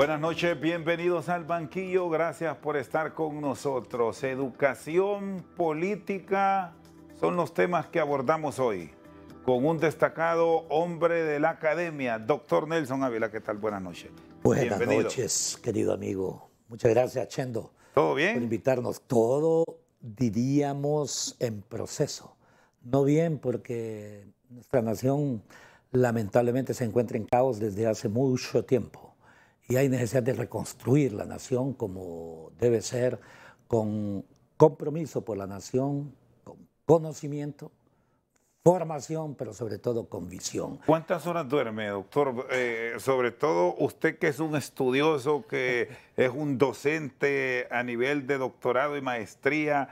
Buenas noches, bienvenidos al banquillo. Gracias por estar con nosotros. Educación, política son los temas que abordamos hoy con un destacado hombre de la academia, doctor Nelson Ávila. ¿Qué tal? Buenas noches. Buenas noches, querido amigo. Muchas gracias, Chendo. ¿Todo bien? Por invitarnos. Todo, diríamos, en proceso. No bien, porque nuestra nación lamentablemente se encuentra en caos desde hace mucho tiempo y hay necesidad de reconstruir la nación como debe ser, con compromiso por la nación, con conocimiento, formación, pero sobre todo con visión. ¿Cuántas horas duerme, doctor? Eh, sobre todo usted que es un estudioso, que es un docente a nivel de doctorado y maestría,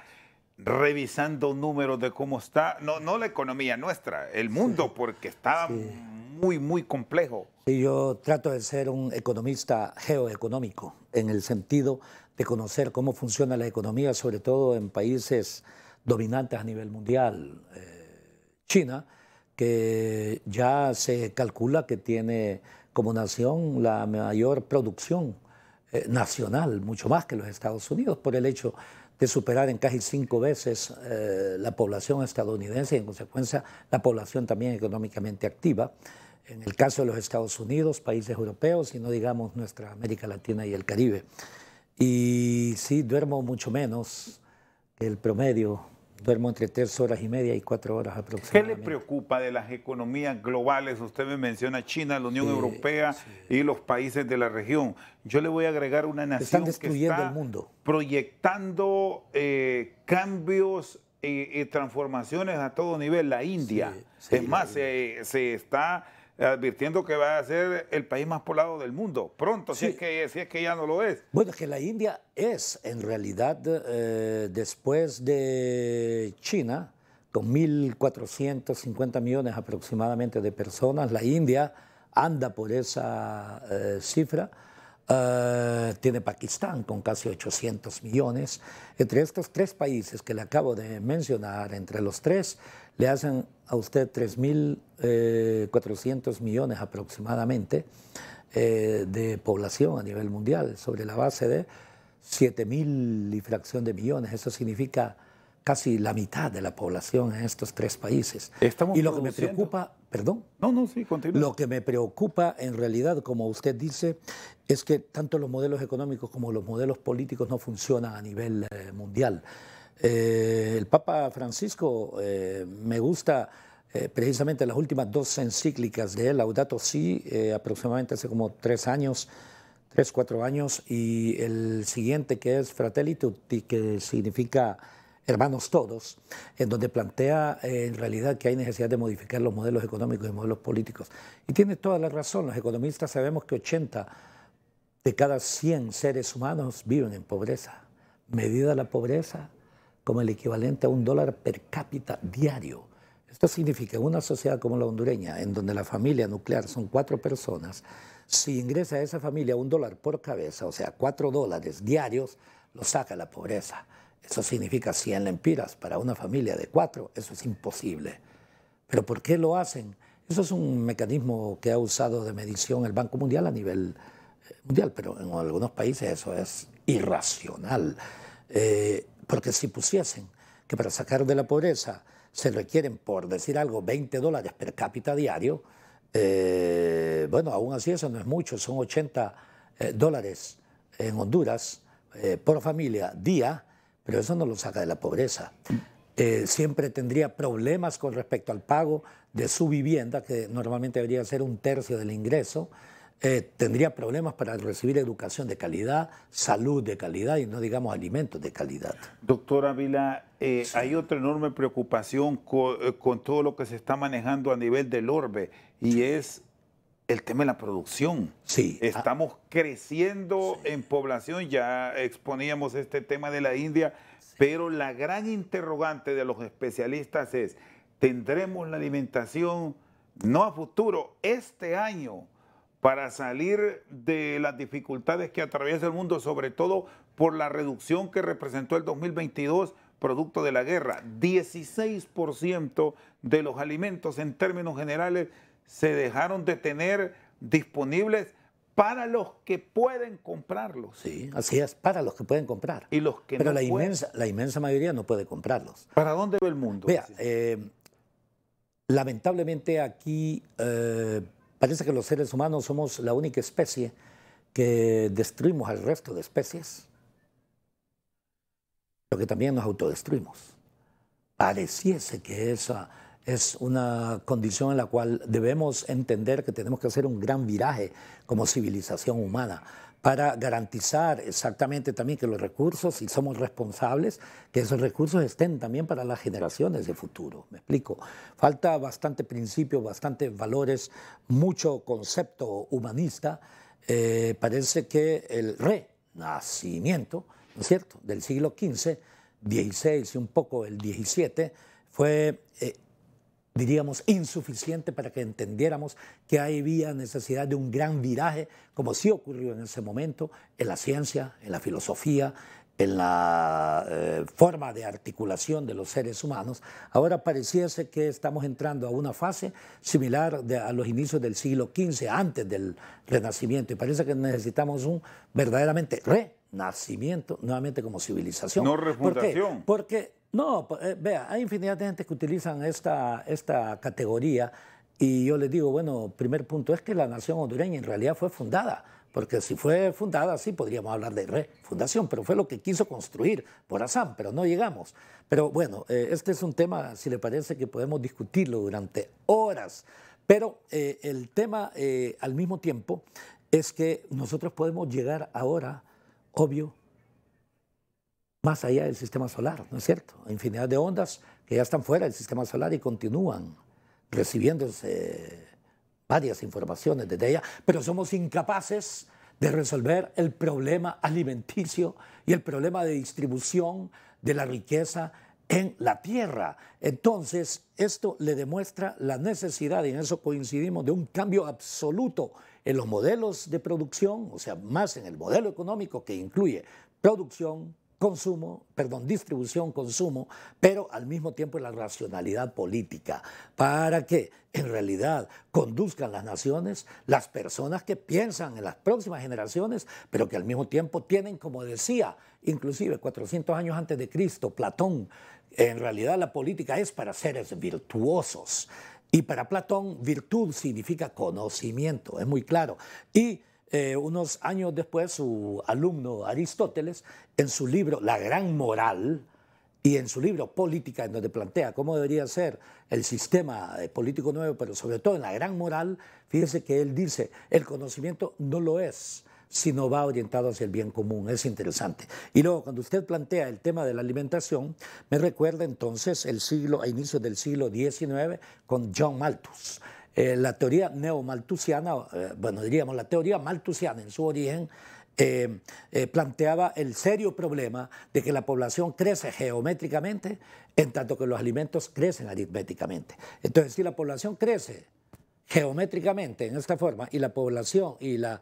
revisando números de cómo está, no, no la economía nuestra, el mundo, porque está muy, muy complejo. y yo trato de ser un economista geoeconómico, en el sentido de conocer cómo funciona la economía, sobre todo en países dominantes a nivel mundial. Eh, China, que ya se calcula que tiene como nación la mayor producción eh, nacional, mucho más que los Estados Unidos, por el hecho de superar en casi cinco veces eh, la población estadounidense y en consecuencia la población también económicamente activa en el caso de los Estados Unidos, países europeos, y no digamos nuestra América Latina y el Caribe. Y sí, duermo mucho menos que el promedio. Duermo entre tres horas y media y cuatro horas aproximadamente. ¿Qué le preocupa de las economías globales? Usted me menciona China, la Unión Europea y los países de la región. Yo le voy a agregar una nación que está el mundo. proyectando eh, cambios eh, y, transformaciones a todo nivel, la India. es más, eh, se, está advirtiendo que va a ser el país más poblado del mundo pronto, sí. si, es que, es que ya no lo es. Bueno, es que la India es en realidad, eh, después de China, con 1.450 millones aproximadamente de personas, la India anda por esa eh, cifra eh, tiene Pakistán con casi 800 millones. Entre estos tres países que le acabo de mencionar, entre los tres, le hacen a usted 3.400 eh, millones aproximadamente eh, de población a nivel mundial, sobre la base de 7.000 y fracción de millones. Eso significa casi la mitad de la población en estos tres países. y lo que me preocupa Perdón. No, no, sí, continúa. Lo que me preocupa en realidad, como usted dice, es que tanto los modelos económicos como los modelos políticos no funcionan a nivel eh, mundial. Eh, el Papa Francisco eh, me gusta precisamente las últimas dos encíclicas de él, Laudato Si, aproximadamente hace como tres años, tres, cuatro años, y el siguiente que es Fratelli Tutti, que significa hermanos todos, en donde plantea eh, en realidad que hay necesidad de modificar los modelos económicos y modelos políticos. Y tiene toda la razón, los economistas sabemos que 80 de cada 100 seres humanos viven en pobreza. Medida la pobreza como el equivalente a un dólar per cápita diario. Esto significa una sociedad como la hondureña, en donde la familia nuclear son cuatro personas, si ingresa a esa familia un dólar por cabeza, o sea, cuatro dólares diarios, lo saca la pobreza. Eso significa 100 lempiras para una familia de cuatro. Eso es imposible. ¿Pero por qué lo hacen? Eso es un mecanismo que ha usado de medición el Banco Mundial a nivel eh, mundial, pero en algunos países eso es irracional. Eh, porque si pusiesen que para sacar de la pobreza se requieren, por decir algo, 20 dólares per cápita diario, eh, bueno, aún así eso no es mucho, son 80 dólares en Honduras por familia día, pero eso no lo saca de la pobreza. Eh, siempre tendría problemas con respecto al pago de su vivienda, que normalmente debería ser un tercio del ingreso. Eh, tendría problemas para recibir educación de calidad, salud de calidad y no digamos alimentos de calidad. Doctor ávila eh, hay otra enorme preocupación con, todo lo que se está manejando a nivel del orbe y es el tema de la producción. Sí. Estamos ah. creciendo en población, ya exponíamos este tema de la India, pero la gran interrogante de los especialistas es, ¿tendremos la alimentación no a futuro, este año, para salir de las dificultades que atraviesa el mundo, sobre todo por la reducción que representó el 2022? producto de la guerra. 16% de los alimentos en términos generales se dejaron de tener disponibles para los que pueden comprarlos. Sí, así es, para los que pueden comprar. Y los que Pero la, Inmensa, la inmensa mayoría no puede comprarlos. ¿Para dónde va el mundo? Vea, eh, lamentablemente aquí eh, parece que los seres humanos somos la única especie que destruimos al resto de especies, lo que también nos autodestruimos. Pareciese que esa es una condición en la cual debemos entender que tenemos que hacer un gran viraje como civilización humana para garantizar exactamente también que los recursos, si somos responsables, que esos recursos estén también para las generaciones de futuro. Me explico. Falta bastante principio, bastantes valores, mucho concepto humanista. Eh, parece que el renacimiento, ¿no es cierto?, del siglo XV, XVI y un poco el XVII, fue eh, diríamos, insuficiente para que entendiéramos que había necesidad de un gran viraje, como sí ocurrió en ese momento, en la ciencia, en la filosofía, en la eh, forma de articulación de los seres humanos, ahora pareciese que estamos entrando a una fase similar a los inicios del siglo XV, antes del Renacimiento, y parece que necesitamos un verdaderamente renacimiento, nuevamente como civilización. No Porque no, eh, vea, hay infinidad de gente que utilizan esta, esta categoría y yo les digo, bueno, primer punto es que la nación hondureña en realidad fue fundada porque si fue fundada, sí podríamos hablar de refundación, pero fue lo que quiso construir por Assam, pero no llegamos. Pero bueno, eh, este es un tema, si le parece, que podemos discutirlo durante horas. Pero eh, el tema al mismo tiempo es que nosotros podemos llegar ahora, obvio, más allá del sistema solar, ¿no es cierto? Infinidad de ondas que ya están fuera del sistema solar y continúan recibiéndose varias informaciones desde ella, pero somos incapaces de resolver el problema alimenticio y el problema de distribución de la riqueza en la tierra. Entonces, esto le demuestra la necesidad, y en eso coincidimos, de un cambio absoluto en los modelos de producción, o sea, más en el modelo económico que incluye producción, consumo, perdón, distribución, consumo, pero al mismo tiempo la racionalidad política, para que en realidad conduzcan las naciones las personas que piensan en las próximas generaciones, pero que al mismo tiempo tienen, como decía, inclusive 400 años antes de Cristo, Platón, en realidad la política es para seres virtuosos. Y para Platón, virtud significa conocimiento, es muy claro. Y eh, unos años después, su alumno Aristóteles, en su libro La Gran Moral, y en su libro Política, en donde plantea cómo debería ser el sistema eh, político nuevo, pero sobre todo en la gran moral, fíjese que él dice, el conocimiento no lo es, sino va orientado hacia el bien común. Es interesante. Y luego, cuando usted plantea el tema de la alimentación, me recuerda entonces el siglo, a inicios del siglo XIX, con John Malthus. Eh, la teoría neomalthusiana, eh, bueno, diríamos la teoría maltusiana en su origen, eh, planteaba el serio problema de que la población crece geométricamente en tanto que los alimentos crecen aritméticamente. Entonces, si la población crece geométricamente en esta forma y la población y la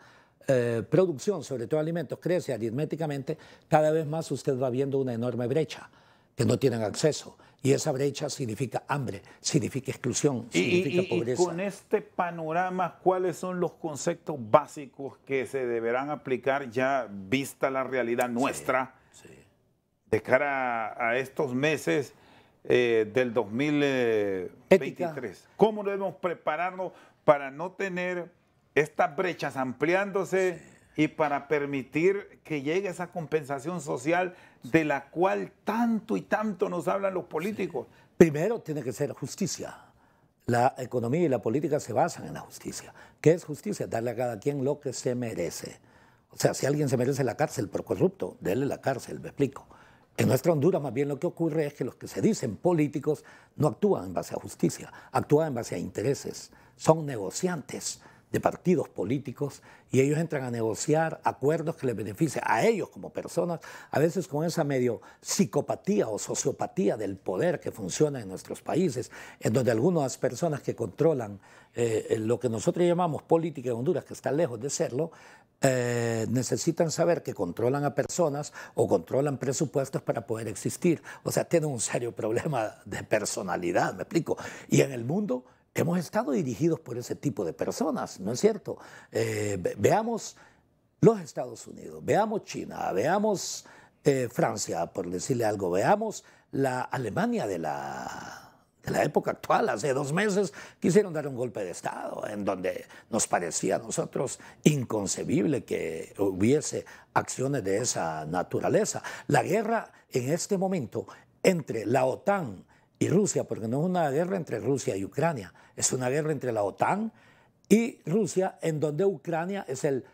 producción, sobre todo alimentos, crece aritméticamente, cada vez más usted va viendo una enorme brecha que no tienen acceso. Y esa brecha significa hambre, significa exclusión, significa pobreza. Y con este panorama, ¿cuáles son los conceptos básicos que se deberán aplicar ya vista la realidad nuestra de cara a, estos meses eh, del 2023? ¿Cómo debemos prepararnos para no tener estas brechas ampliándose y para permitir que llegue esa compensación social? de la cual tanto y tanto nos hablan los políticos. Primero tiene que ser justicia. La economía y la política se basan en la justicia. ¿Qué es justicia? Darle a cada quien lo que se merece. O sea, si alguien se merece la cárcel por corrupto, déle la cárcel, me explico. En nuestra Honduras más bien lo que ocurre es que los que se dicen políticos no actúan en base a justicia, actúan en base a intereses, son negociantes de partidos políticos y ellos entran a negociar acuerdos que les beneficien a ellos como personas, a veces con esa medio psicopatía o sociopatía del poder que funciona en nuestros países, en donde algunas personas que controlan eh, eh, lo que nosotros llamamos política de Honduras, que está lejos de serlo, eh, necesitan saber que controlan a personas o controlan presupuestos para poder existir. O sea, tienen un serio problema de personalidad, me explico. Y en el mundo hemos estado dirigidos por ese tipo de personas, ¿no es cierto? Eh, veamos los Estados Unidos, veamos China, veamos eh, Francia, por decirle algo, veamos la Alemania de la, de la época actual, hace dos meses, quisieron dar un golpe de Estado, en donde nos parecía a nosotros inconcebible que hubiese acciones de esa naturaleza. La guerra en este momento entre la OTAN, y Rusia, porque no es una guerra entre Rusia y Ucrania, es una guerra entre la OTAN y Rusia, en donde Ucrania es el...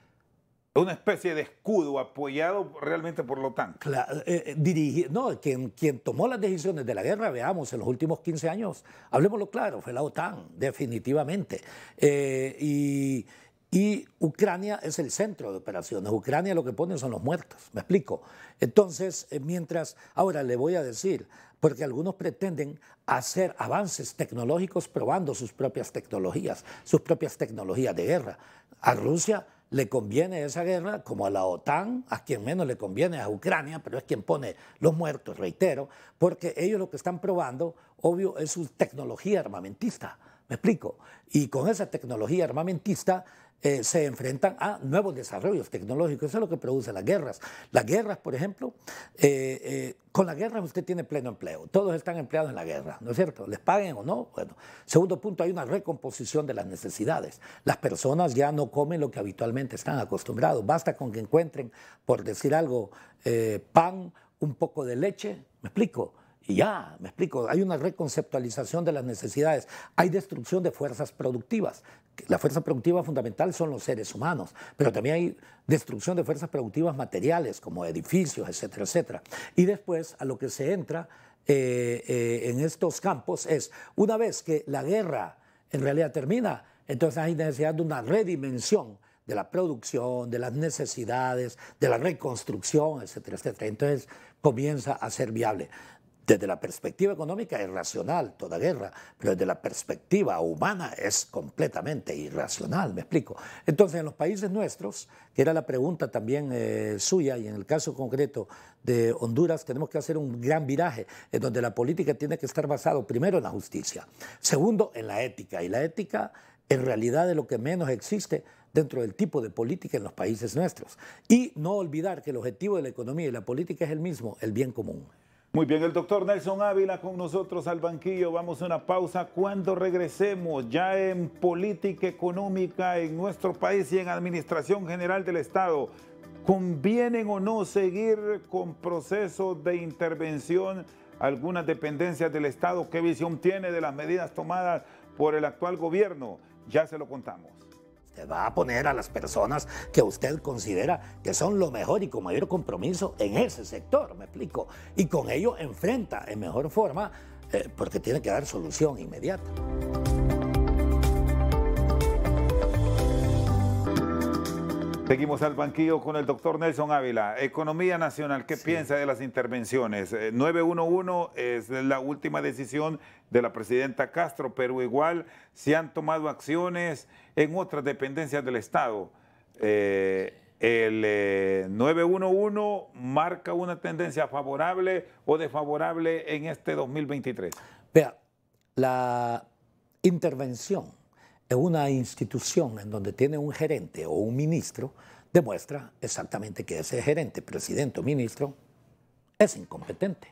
Una especie de escudo apoyado realmente por la OTAN. Eh, eh, no, quien, tomó las decisiones de la guerra, veamos, en los últimos 15 años, hablemoslo claro, fue la OTAN, definitivamente. Eh, y y Ucrania es el centro de operaciones. Ucrania lo que pone son los muertos, me explico. Entonces, eh, mientras, ahora le voy a decir, porque algunos pretenden hacer avances tecnológicos probando sus propias tecnologías, sus propias tecnologías de guerra. A Rusia le conviene esa guerra, como a la OTAN, a quien menos le conviene a Ucrania, pero es quien pone los muertos, reitero, porque ellos lo que están probando, obvio, es su tecnología armamentista. Me explico. Y con esa tecnología armamentista eh, se enfrentan a nuevos desarrollos tecnológicos. Eso es lo que produce las guerras. Las guerras, por ejemplo, eh, eh, con las guerras usted tiene pleno empleo. Todos están empleados en la guerra, ¿no es cierto? Les paguen o no. Bueno, segundo punto, hay una recomposición de las necesidades. Las personas ya no comen lo que habitualmente están acostumbrados. Basta con que encuentren, por decir algo, pan, un poco de leche, me explico, y ya, me explico, hay una reconceptualización de las necesidades, hay destrucción de fuerzas productivas. La fuerza productiva fundamental son los seres humanos, pero también hay destrucción de fuerzas productivas materiales, como edificios, etcétera, etcétera. Y después a lo que se entra eh, eh, en estos campos es, una vez que la guerra en realidad termina, entonces hay necesidad de una redimensión de la producción, de las necesidades, de la reconstrucción, etcétera, etcétera. Entonces comienza a ser viable. Desde la perspectiva económica es racional toda guerra, pero desde la perspectiva humana es completamente irracional, me explico. Entonces, en los países nuestros, que era la pregunta también eh, suya, y en el caso concreto de Honduras, tenemos que hacer un gran viraje en donde la política tiene que estar basada primero en la justicia, segundo en la ética, y la ética en realidad es lo que menos existe dentro del tipo de política en los países nuestros. Y no olvidar que el objetivo de la economía y la política es el mismo, el bien común. Muy bien, el doctor Nelson Ávila con nosotros al banquillo. Vamos a una pausa. Cuando regresemos, ya en política económica en nuestro país y en administración general del Estado, ¿convienen o no seguir con procesos de intervención algunas dependencias del Estado? ¿Qué visión tiene de las medidas tomadas por el actual gobierno? Ya se lo contamos. Te va a poner a las personas que usted considera que son lo mejor y con mayor compromiso en ese sector, me explico. Y con ello enfrenta en mejor forma eh, porque tiene que dar solución inmediata. Seguimos al banquillo con el doctor Nelson Ávila. Economía Nacional, ¿qué piensa de las intervenciones? 911 eh, es la última decisión de la presidenta Castro, pero igual se han tomado acciones en otras dependencias del Estado. Eh, el 911 eh, marca una tendencia favorable o desfavorable en este 2023. Vea, la intervención en una institución en donde tiene un gerente o un ministro demuestra exactamente que ese gerente, presidente o ministro es incompetente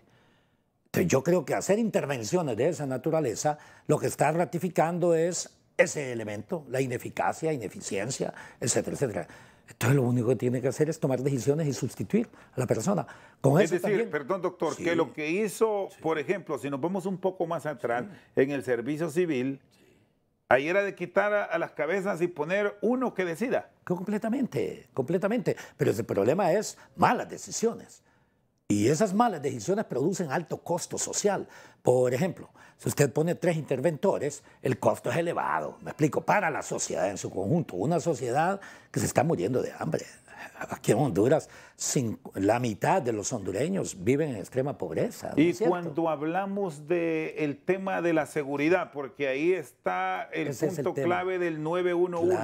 yo creo que hacer intervenciones de esa naturaleza lo que está ratificando es ese elemento, la ineficacia, ineficiencia, etcétera, etcétera. Entonces lo único que tiene que hacer es tomar decisiones y sustituir a la persona. es decir, perdón doctor, que lo que hizo, por ejemplo, si nos vamos un poco más atrás, en el servicio civil, ahí era de quitar a, las cabezas y poner uno que decida. Completamente, completamente. Pero el problema es malas decisiones. Y esas malas decisiones producen alto costo social. Por ejemplo, si usted pone tres interventores, el costo es elevado, me explico, para la sociedad en su conjunto. Una sociedad que se está muriendo de hambre. Aquí en Honduras, la mitad de los hondureños viven en extrema pobreza. y cuando hablamos del tema de la seguridad, porque ahí está el punto clave del 911,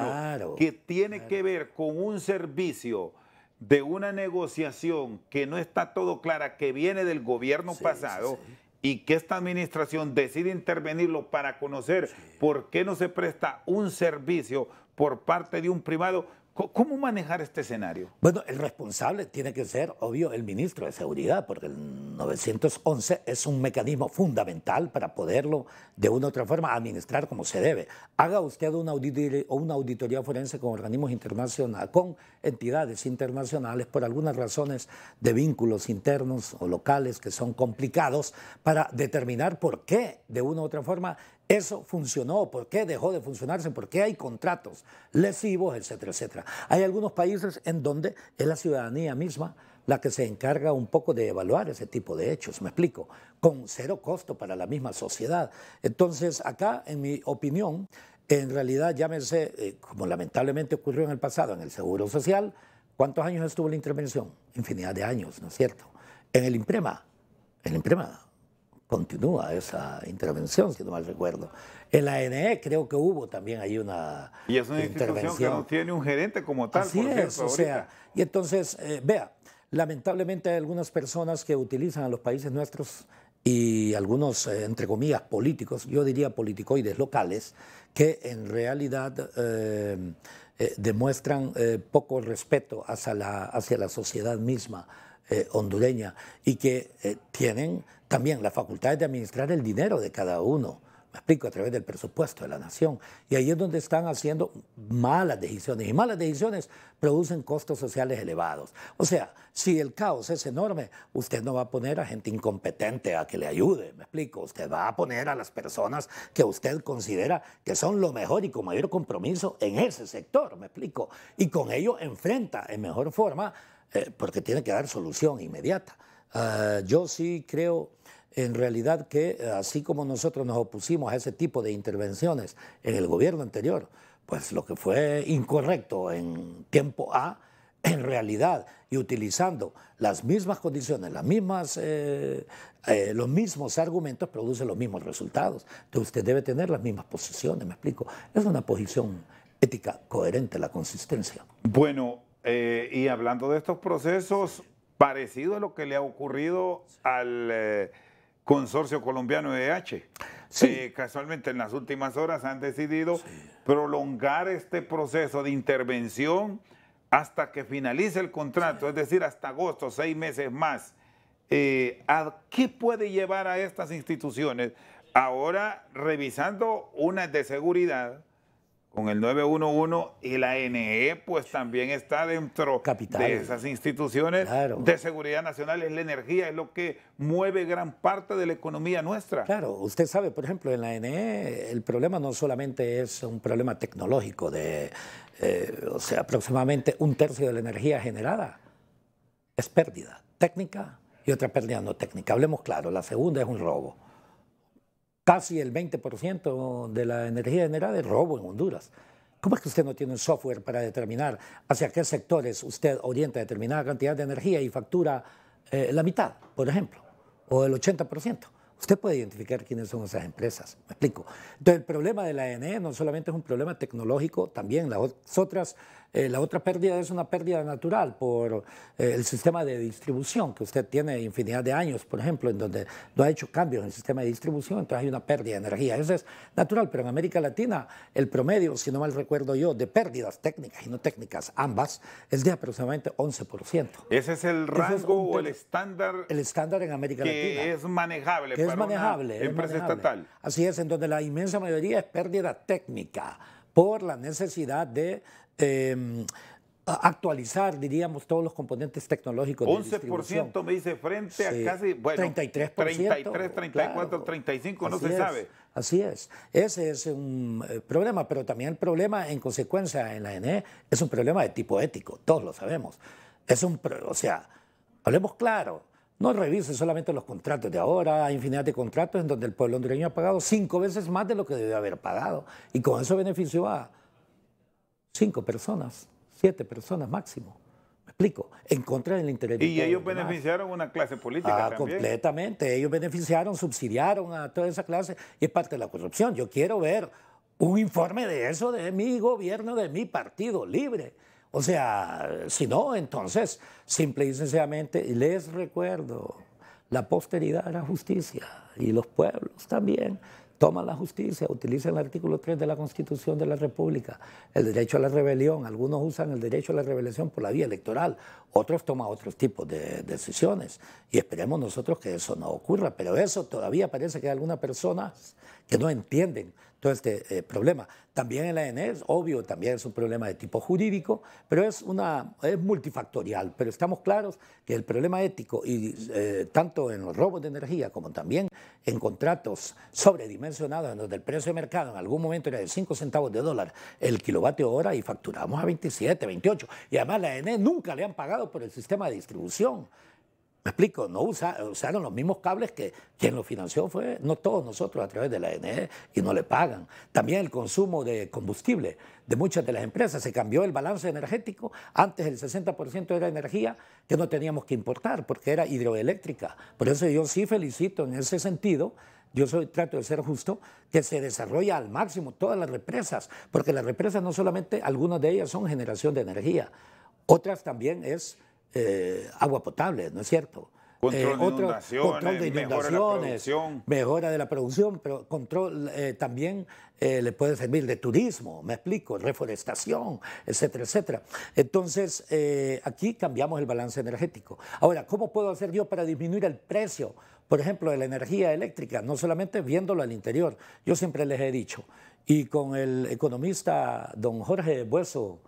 que tiene que ver con un servicio de una negociación que no está todo clara, que viene del gobierno pasado y que esta administración decide intervenirlo para conocer por qué no se presta un servicio por parte de un privado ¿Cómo manejar este escenario? Bueno, el responsable tiene que ser, obvio, el ministro de Seguridad, porque el 911 es un mecanismo fundamental para poderlo, de una u otra forma, administrar como se debe. Haga usted una auditoría, forense con organismos internacionales, con entidades internacionales, por algunas razones de vínculos internos o locales que son complicados, para determinar por qué, de una u otra forma, eso funcionó, ¿por qué dejó de funcionarse? ¿Por qué hay contratos lesivos, etcétera, etcétera? Hay algunos países en donde es la ciudadanía misma la que se encarga un poco de evaluar ese tipo de hechos, me explico, con cero costo para la misma sociedad. Entonces, acá, en mi opinión, en realidad, llámese, eh, como lamentablemente ocurrió en el pasado, en el Seguro Social, ¿cuántos años estuvo la intervención? Infinidad de años, ¿no es cierto? En el Imprema, en el Imprema, continúa esa intervención, si no mal recuerdo. En la ANE e creo que hubo también ahí una Y es una intervención que no tiene un gerente como tal, Así es, o sea, y entonces, eh, vea, lamentablemente hay algunas personas que utilizan a los países nuestros y algunos, eh, entre comillas, políticos, yo diría politicoides locales, que en realidad eh, demuestran poco respeto hacia la sociedad misma hondureña y que tienen también facultad facultad de administrar el dinero de cada uno, me explico, a través del presupuesto de la nación. Y ahí es donde están haciendo malas decisiones. Y malas decisiones producen costos sociales elevados. O sea, si el caos es enorme, usted no va a poner a gente incompetente a que le ayude, me explico. Usted va a poner a las personas que usted considera que son lo mejor y con mayor compromiso en ese sector, me explico. Y con ello enfrenta en mejor forma, eh, porque tiene que dar solución inmediata. Ah, yo sí creo en realidad que eh, así como nosotros nos opusimos a ese tipo de intervenciones en el gobierno anterior, pues lo que fue incorrecto en tiempo A, en realidad y utilizando las mismas condiciones, las mismas, eh, eh, los mismos argumentos, produce los mismos resultados. Entonces usted debe tener las mismas posiciones, me explico. Es una posición ética coherente, la consistencia. Bueno, y hablando de estos procesos, parecido a lo que le ha ocurrido al eh, consorcio colombiano de EH. casualmente en las últimas horas han decidido prolongar este proceso de intervención hasta que finalice el contrato, es decir, hasta agosto, seis meses más. Eh, ¿A qué puede llevar a estas instituciones? Ahora, revisando unas de seguridad, con el 911 y la NE, pues también está dentro de esas instituciones de seguridad nacional. Es la energía, es lo que mueve gran parte de la economía nuestra. Claro, usted sabe, por ejemplo, en la NE el problema no solamente es un problema tecnológico de, eh, o sea, aproximadamente un tercio de la energía generada es pérdida técnica y otra pérdida no técnica. Hablemos claro, la segunda es un robo casi el 20% de la energía generada es robo en Honduras. ¿Cómo es que usted no tiene un software para determinar hacia qué sectores usted orienta determinada cantidad de energía y factura eh, la mitad, por ejemplo, o el 80%? Usted puede identificar quiénes son esas empresas. Me explico. Entonces, el problema de la ANE e no solamente es un problema tecnológico, también las otras eh, la otra pérdida es una pérdida natural por eh, el sistema de distribución, que usted tiene infinidad de años, por ejemplo, en donde no ha hecho cambios en el sistema de distribución, entonces hay una pérdida de energía. Eso es natural, pero en América Latina el promedio, si no mal recuerdo yo, de pérdidas técnicas y no técnicas, ambas, es de aproximadamente 11%. ¿Ese es el rango o el estándar? El estándar en América Latina. Es manejable. Que es manejable. Una empresa estatal. Así es, en donde la inmensa mayoría es pérdida técnica por la necesidad de Em, actualizar, diríamos, todos los componentes tecnológicos. 11% de distribución. me dice frente a casi, 33%, 33, 34, 35, no se sabe. Así es, ese es un eh, problema, pero también el problema en consecuencia en la ENE es un problema de tipo ético, todos lo sabemos. Es un, o sea, hablemos claro, no revise solamente los contratos de ahora, hay infinidad de contratos en donde el pueblo hondureño ha pagado cinco veces más de lo que debe haber pagado y con eso benefició a cinco personas, siete personas máximo. ¿Me explico? En contra del interés. Y ellos beneficiaron una clase política. Ah, completamente. Ellos beneficiaron, subsidiaron a toda esa clase y es parte de la corrupción. Yo quiero ver un informe de eso de mi gobierno, de mi partido libre. O sea, si no, entonces, simple y sencillamente, les recuerdo, la posteridad la justicia y los pueblos también toma la justicia, utiliza el artículo 3 de la Constitución de la República, el derecho a la rebelión. Algunos usan el derecho a la rebelión por la vía electoral, otros toman otros tipos de decisiones. Y esperemos nosotros que eso no ocurra, pero eso todavía parece que hay algunas personas que no entienden todo este eh, problema. También en la ANS, e e obvio, también es un problema de tipo jurídico, pero es, una, es multifactorial. Pero estamos claros que el problema ético, y, eh, tanto en los robos de energía como también en contratos sobredimensionados, en donde el precio de mercado en algún momento era de 5 centavos de dólar el kilovatio hora y facturamos a 27, 28. Y además la ANS e nunca le han pagado por el sistema de distribución. Me explico, no usa, usaron los mismos cables que quien lo financió fue, no todos nosotros a través de la ANE y no le pagan. También el consumo de combustible de muchas de las empresas, se cambió el balance energético, antes el 60% era energía que no teníamos que importar porque era hidroeléctrica. Por eso yo sí felicito en ese sentido yo soy, trato de ser justo, que se desarrolla al máximo todas las represas, porque las represas no solamente, algunas de ellas son generación de energía, otras también es eh, agua potable, ¿no es cierto? Eh, control, de, inundaciones, control de inundaciones, mejora de, la producción, pero control eh, también le puede servir de turismo, me explico, reforestación, etcétera, etcétera. Entonces, aquí cambiamos el balance energético. Ahora, ¿cómo puedo hacer yo para disminuir el precio, por ejemplo, de la energía eléctrica? No solamente viéndolo al interior, yo siempre les he dicho, y con el economista don Jorge Bueso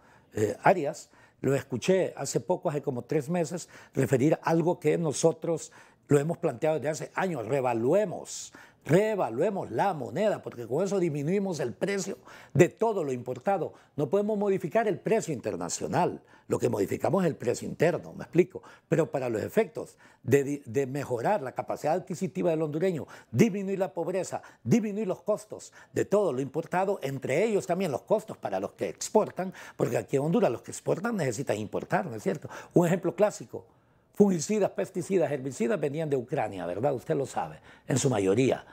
Arias, lo escuché hace poco, hace como tres meses, referir algo que nosotros lo hemos planteado desde hace años. Revaluemos reevaluemos la moneda, porque con eso disminuimos el precio de todo lo importado. No podemos modificar el precio internacional, lo que modificamos es el precio interno, me explico. Pero para los efectos de, de mejorar la capacidad adquisitiva del hondureño, disminuir la pobreza, disminuir los costos de todo lo importado, entre ellos también los costos para los que exportan, porque aquí en Honduras los que exportan necesitan importar, ¿no es cierto? Un ejemplo clásico. Fungicidas, pesticidas, herbicidas venían de Ucrania, ¿verdad? Usted lo sabe, en su mayoría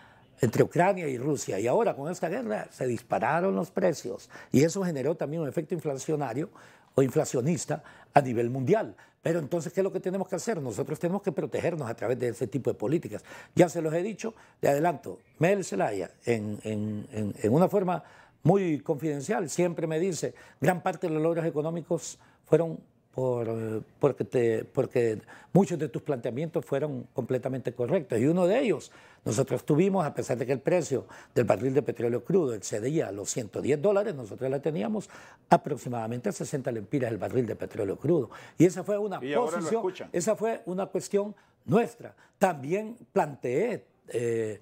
entre Ucrania y Rusia. Y ahora con esta guerra se dispararon los precios y eso generó también un efecto inflacionario o inflacionista a nivel mundial. Pero entonces, ¿qué es lo que tenemos que hacer? Nosotros tenemos que protegernos a través de ese tipo de políticas. Ya se los he dicho, de adelanto, Mel Zelaya, en, en una forma muy confidencial, siempre me dice, gran parte de los logros económicos fueron por, eh, porque, porque muchos de tus planteamientos fueron completamente correctos. Y uno de ellos, nosotros tuvimos, a pesar de que el precio del barril de petróleo crudo excedía los 110 dólares, nosotros la teníamos aproximadamente a 60 lempiras el barril de petróleo crudo. Y esa fue una posición, esa fue una cuestión nuestra. También planteé eh,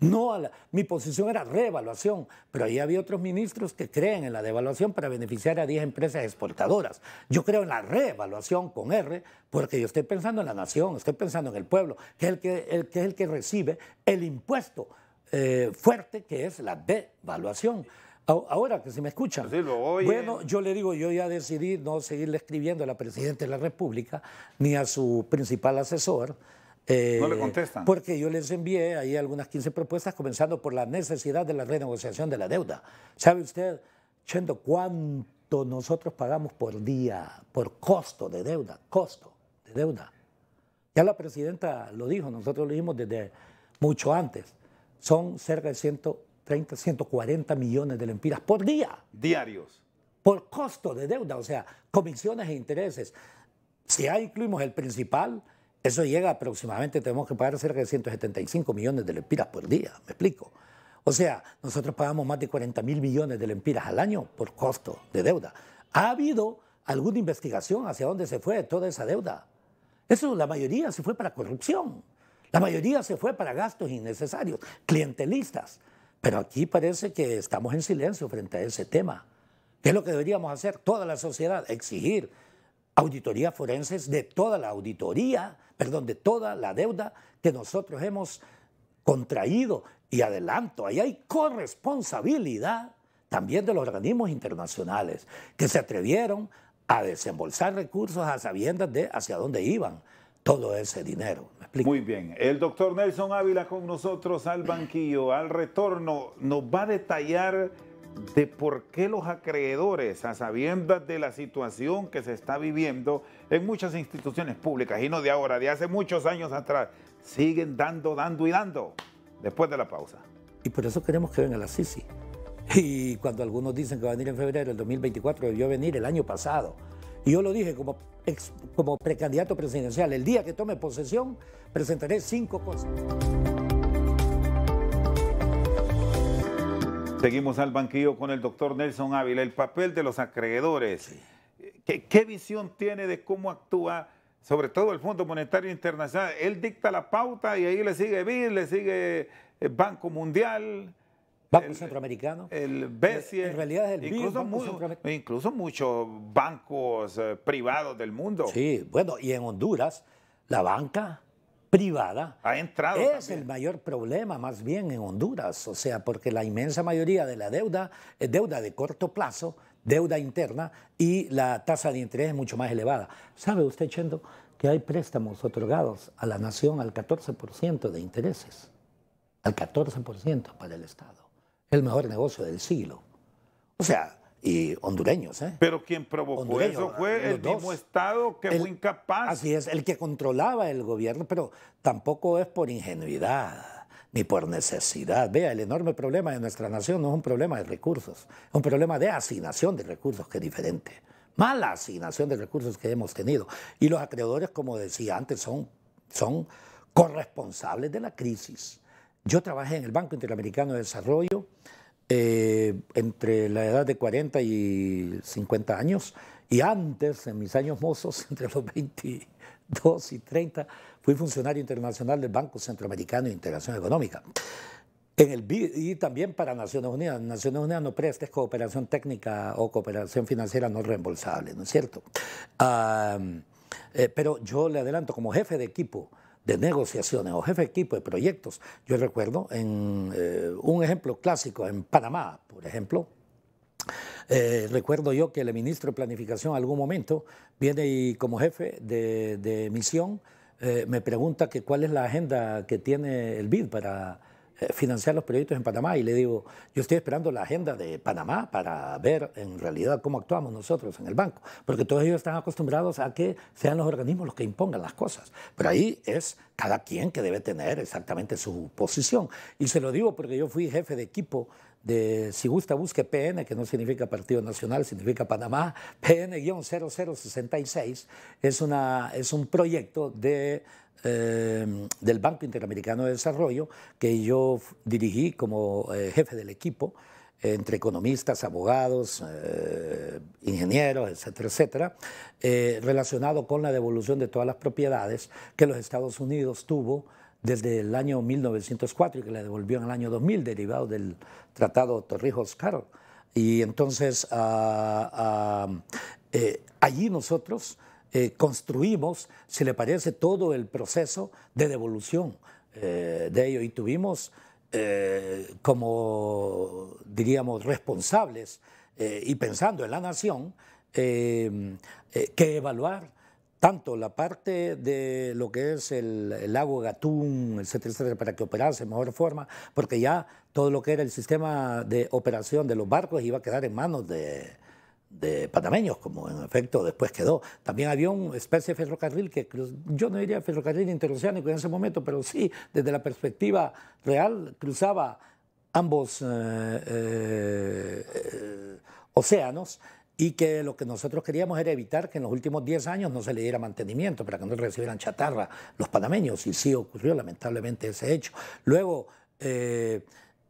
no mi posición era reevaluación, pero ahí había otros ministros que creen en la devaluación para beneficiar a 10 empresas exportadoras. Yo creo en la reevaluación con R, porque yo estoy pensando en la nación, estoy pensando en el pueblo, que es el que, recibe el impuesto eh, fuerte que es la devaluación. Ahora que se me escucha. Pues sí, bueno, yo le digo, yo ya decidí no seguirle escribiendo a la Presidenta de la República ni a su principal asesor. Eh, no le contestan. Porque yo les envié ahí algunas 15 propuestas, comenzando por la necesidad de la renegociación de la deuda. ¿Sabe usted, Chendo, cuánto nosotros pagamos por día, por costo de deuda? Costo de deuda. Ya la presidenta lo dijo, nosotros lo dijimos desde mucho antes. Son cerca de 130, 140 millones de lempiras por día. Diarios. Por costo de deuda, o sea, comisiones e intereses. Si incluimos el principal, eso llega aproximadamente, tenemos que pagar cerca de 175 millones de lempiras por día, me explico. O sea, nosotros pagamos más de 40 mil millones de lempiras al año por costo de deuda. ¿Ha habido alguna investigación hacia dónde se fue toda esa deuda? Eso, la mayoría se fue para corrupción, la mayoría se fue para gastos innecesarios, clientelistas. Pero aquí parece que estamos en silencio frente a ese tema. ¿Qué es lo que deberíamos hacer? Toda la sociedad, exigir Auditoría forenses de toda la auditoría, perdón, de toda la deuda que nosotros hemos contraído. Y adelanto, ahí hay corresponsabilidad también de los organismos internacionales que se atrevieron a desembolsar recursos a sabiendas de hacia dónde iban todo ese dinero. Muy bien. El doctor Nelson Ávila con nosotros al banquillo, al retorno, nos va a detallar de por qué los acreedores, a sabiendas de la situación que se está viviendo en muchas instituciones públicas, y no de ahora, de hace muchos años atrás, siguen dando, dando y dando, después de la pausa. Y por eso queremos que venga la Sisi. Y cuando algunos dicen que va a venir en febrero del 2024, debió venir el año pasado. Y yo lo dije como, como precandidato presidencial, el día que tome posesión, presentaré cinco cosas. Seguimos al banquillo con el doctor Nelson Ávila. El papel de los acreedores. ¿Qué, visión tiene de cómo actúa, sobre todo el Fondo Monetario Internacional? Él dicta la pauta y ahí le sigue BID, le sigue el eh, Banco Mundial. Banco Centroamericano. El BCE. En realidad es el banco incluso muchos bancos eh, privados del mundo. Sí, bueno, y en Honduras, la banca privada ha entrado es el mayor problema más bien en Honduras, o sea, porque la inmensa mayoría de la deuda es eh, deuda de corto plazo, deuda interna y la tasa de interés es mucho más elevada. ¿Sabe usted, Chendo, que hay préstamos otorgados a la nación al 14% de intereses? Al 14% para el Estado. El mejor negocio del siglo. O sea, y hondureños. ¿eh? Pero quien provocó eso fue el mismo Estado que fue incapaz. Así es, el que controlaba el gobierno, pero tampoco es por ingenuidad ni por necesidad. Vea, el enorme problema de nuestra nación no es un problema de recursos, es un problema de asignación de recursos que es diferente. Mala asignación de recursos que hemos tenido. Y los acreedores, como decía antes, son, son corresponsables de la crisis. Yo trabajé en el Banco Interamericano de Desarrollo eh, entre la edad de 40 y 50 años, y antes, en mis años mozos, entre los 22 y 30, fui funcionario internacional del Banco Centroamericano de Integración Económica. En el, y también para Naciones Unidas. Naciones Unidas no presta es cooperación técnica o cooperación financiera no reembolsable, ¿no es cierto? Ah, eh, pero yo le adelanto, como jefe de equipo, de negociaciones o jefe de equipo de proyectos. Yo recuerdo en eh, un ejemplo clásico en Panamá, por ejemplo, eh, recuerdo yo que el ministro de Planificación en algún momento viene y como jefe de, misión eh, me pregunta que cuál es la agenda que tiene el BID para, eh, financiar los proyectos en Panamá y le digo, yo estoy esperando la agenda de Panamá para ver en realidad cómo actuamos nosotros en el banco, porque todos ellos están acostumbrados a que sean los organismos los que impongan las cosas, pero ahí es cada quien que debe tener exactamente su posición. Y se lo digo porque yo fui jefe de equipo si gusta, busque PN, que no significa Partido Nacional, significa Panamá, PN-0066, es, un proyecto eh, del Banco Interamericano de Desarrollo que yo dirigí como eh, jefe del equipo entre economistas, abogados, eh, ingenieros, etcétera, etcétera, relacionado con la devolución de todas las propiedades que los Estados Unidos tuvo desde el año 1904 y que le devolvió en el año 2000, derivado del Tratado Torrijos-Carl. Y entonces ah, ah, eh, allí nosotros eh, construimos, si le parece, todo el proceso de devolución eh, de ello y tuvimos como, diríamos, responsables y pensando en la nación, que evaluar tanto la parte de lo que es el, lago Gatún, etcétera, para que operase de mejor forma, porque ya todo lo que era el sistema de operación de los barcos iba a quedar en manos de, panameños, como en efecto después quedó. También había una especie de ferrocarril que yo no diría ferrocarril interoceánico en ese momento, pero sí, desde la perspectiva real, cruzaba ambos eh, eh, eh, océanos y que lo que nosotros queríamos era evitar que en los últimos 10 años no se le diera mantenimiento para que no recibieran chatarra los panameños, y sí ocurrió lamentablemente ese hecho. Luego, eh,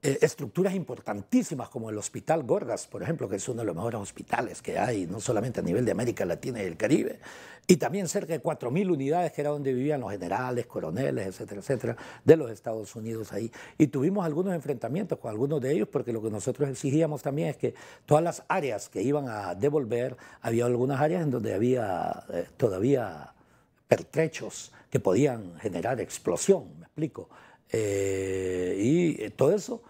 eh, estructuras importantísimas como el Hospital Gorgas, por ejemplo, que es uno de los mejores hospitales que hay, no solamente a nivel de América Latina y el Caribe, y también cerca de 4.000 unidades que era donde vivían los generales, coroneles, etcétera, etcétera, de los Estados Unidos ahí. Y tuvimos algunos enfrentamientos con algunos de ellos porque lo que nosotros exigíamos también es que todas las áreas que iban a devolver, había algunas áreas en donde había eh, todavía pertrechos que podían generar explosión, me explico. Eh, y todo eso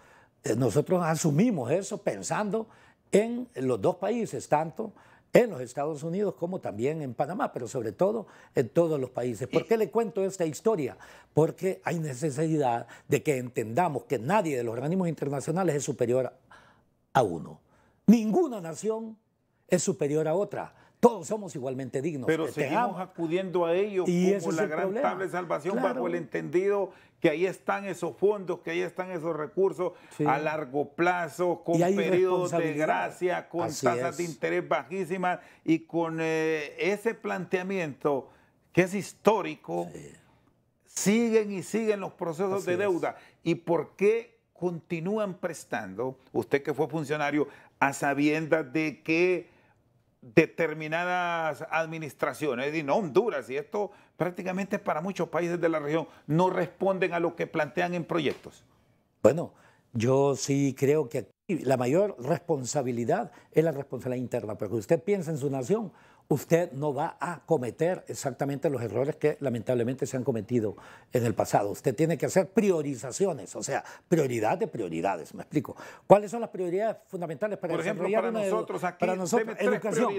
eh, nosotros asumimos eso pensando en los dos países, tanto en los Estados Unidos como también en Panamá, pero sobre todo en todos los países. ¿Por qué le cuento esta historia? Porque hay necesidad de que entendamos que nadie de los organismos internacionales es superior a uno. Ninguna nación es superior a otra. Todos somos igualmente dignos. Pero seguimos acudiendo a ellos como la gran tabla de salvación bajo el entendido que ahí están esos fondos, que ahí están esos recursos a largo plazo, con periodos de gracia, con tasas de interés bajísimas y con eh, ese planteamiento que es histórico, siguen y siguen los procesos de deuda. ¿Y por qué continúan prestando, usted que fue funcionario, a sabiendas de que determinadas administraciones, y no Honduras, y esto prácticamente para muchos países de la región, no responden a lo que plantean en proyectos? Bueno, yo sí creo que aquí la mayor responsabilidad es la responsabilidad interna, porque usted piensa en su nación, usted no va a cometer exactamente los errores que lamentablemente se han cometido en el pasado. Usted tiene que hacer priorizaciones, o sea, prioridad de prioridades, me explico. ¿Cuáles son las prioridades fundamentales para Por ejemplo, para nosotros aquí, para educación.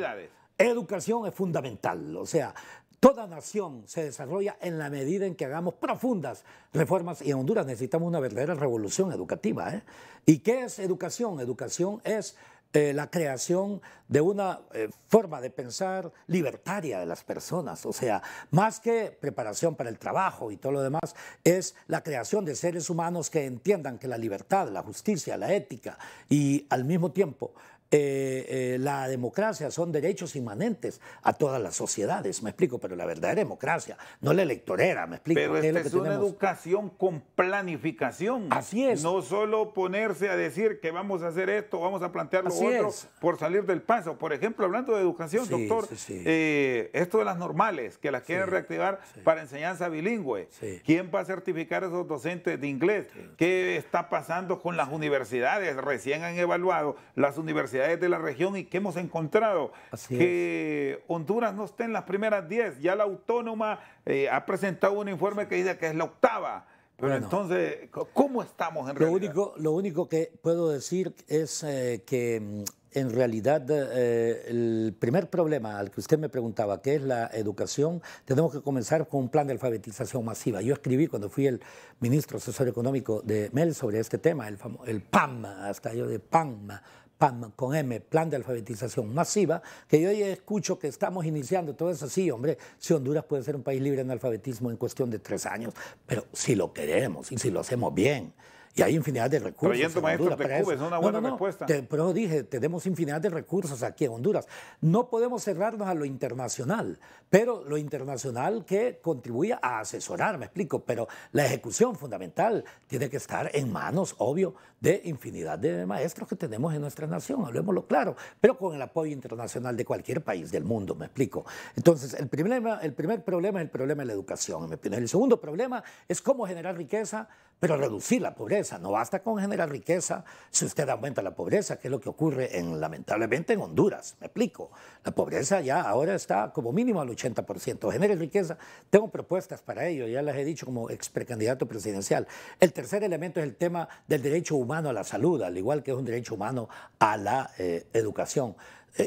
Educación es fundamental, o sea, Toda nación se desarrolla en la medida en que hagamos profundas reformas y en Honduras necesitamos una verdadera revolución educativa. ¿eh? ¿Y qué es educación? Educación es eh, la creación de una eh, forma de pensar libertaria de las personas. O sea, más que preparación para el trabajo y todo lo demás, es la creación de seres humanos que entiendan que la libertad, la justicia, la ética y al mismo tiempo eh, eh, la democracia son derechos inmanentes a todas las sociedades, me explico, pero la verdadera democracia, no la electorera, me explico. Pero esta es, una educación con planificación. Así es. No solo ponerse a decir que vamos a hacer esto, vamos a plantear lo otro, por salir del paso. Por ejemplo, hablando de educación, doctor, eh, esto de las normales, que las quieren reactivar para enseñanza bilingüe. ¿Quién va a certificar a esos docentes de inglés? ¿Qué está pasando con las universidades? Recién han evaluado las universidades de la región y que hemos encontrado que Honduras no está en las primeras 10. Ya la autónoma eh, ha presentado un informe que dice que es la octava. Pero entonces, ¿cómo estamos en lo realidad? Único, lo único que puedo decir es eh, que mm, en realidad eh, el primer problema al que usted me preguntaba, que es la educación, tenemos que comenzar con un plan de alfabetización masiva. Yo escribí cuando fui el ministro asesor económico de MEL sobre este tema, el, el PAM, hasta yo de PAM, PAM, con M, Plan de Alfabetización Masiva, que yo ya escucho que estamos iniciando todo eso. Sí, hombre, si Honduras puede ser un país libre en alfabetismo en cuestión de tres años, pero si lo queremos y si lo hacemos bien. Y hay infinidad de recursos. pero de es una buena respuesta. pero dije, tenemos infinidad de recursos aquí en Honduras. No podemos cerrarnos a lo internacional, pero lo internacional que contribuya a asesorar, me explico, pero la ejecución fundamental tiene que estar en manos, obvio, de infinidad de maestros que tenemos en nuestra nación, hablemoslo claro, pero con el apoyo internacional de cualquier país del mundo, me explico. Entonces, el, el primer problema es el problema de la educación, en mi El segundo problema es cómo generar riqueza, pero reducir la pobreza. No basta con generar riqueza si usted aumenta la pobreza, que es lo que ocurre lamentablemente en Honduras, me explico. La pobreza ya ahora está como mínimo al 80%. Genere riqueza, tengo propuestas para ello, ya las he dicho como ex precandidato presidencial. El tercer elemento es el tema del derecho humano a la salud, al igual que es un derecho humano a la eh, educación.